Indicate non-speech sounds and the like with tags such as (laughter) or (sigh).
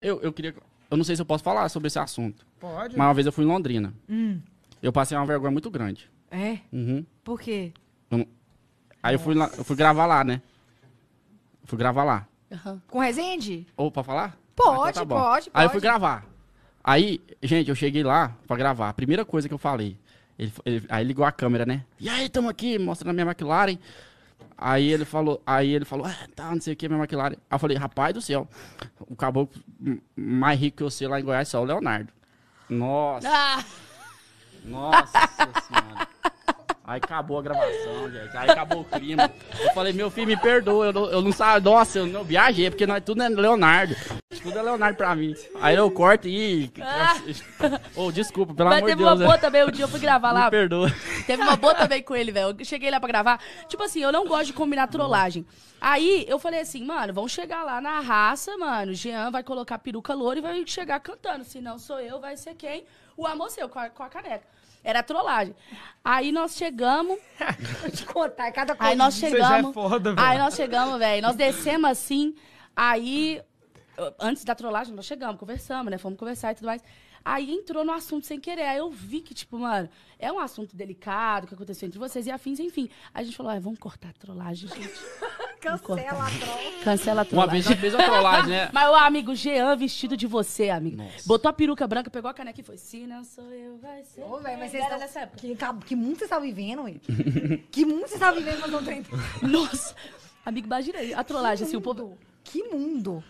Eu, eu queria. Eu não sei se eu posso falar sobre esse assunto. Pode. Mas uma vez eu fui em Londrina. Hum. Eu passei uma vergonha muito grande. É? Uhum. Por quê? Eu, aí eu fui, lá, eu fui gravar lá, né? fui gravar lá. Uhum. Com Resende? Ou pra falar? Pode, ah, então tá pode, pode. Aí eu fui gravar. Aí, gente, eu cheguei lá pra gravar. A primeira coisa que eu falei. Ele, ele, aí ligou a câmera, né? E aí, tamo aqui, mostrando a minha McLaren. Aí ele falou, aí ele falou, ah, tá, não sei o que, minha McLaren. Aí eu falei, rapaz do céu, o caboclo mais rico que eu sei lá em Goiás é o Leonardo. Nossa. Ah. Nossa senhora. Aí acabou a gravação, gente. Aí acabou o clima. Eu falei, meu filho, me perdoa. Eu não, eu não sabe. Nossa, eu não viajei, porque tudo é Leonardo. Tudo é Leonardo pra mim. Aí eu corto e. Ah. Ou (laughs) oh, desculpa, pelo Mas amor de Deus. Mas teve uma né? boa também. Um dia eu fui gravar lá. Me perdoa. Teve uma boa também com ele, velho. Eu cheguei lá pra gravar. Tipo assim, eu não gosto de combinar trollagem. Aí eu falei assim, mano, vamos chegar lá na raça, mano. Jean vai colocar peruca loura e vai chegar cantando. Se não sou eu, vai ser quem? O amor seu, com a, com a caneca. Era trollagem. Aí nós chegamos. Vou (laughs) te contar, cada coisa. Aí nós chegamos. Você já é foda, velho. Aí nós chegamos, velho. Nós descemos assim. Aí antes da trollagem, nós chegamos, conversamos, né? Fomos conversar e tudo mais. Aí entrou no assunto sem querer. Aí eu vi que, tipo, mano, é um assunto delicado que aconteceu entre vocês e afins, enfim. Aí a gente falou, ah, vamos cortar a trollagem, gente. (laughs) Cancela a trollagem. Cancela a trollagem. Uma vez a fez a trollagem, né? (laughs) Mas o amigo Jean vestido de você, amigo. Nossa. Botou a peruca branca, pegou a caneca e foi, se não sou eu, vai ser. Ô, velho, mas vocês estão... nessa época. Que, que mundo vocês estão vivendo, hein? (laughs) que mundo vocês estão vivendo no não tem... Nossa. Amigo, imagina aí, a trollagem, assim, o povo... Que mundo!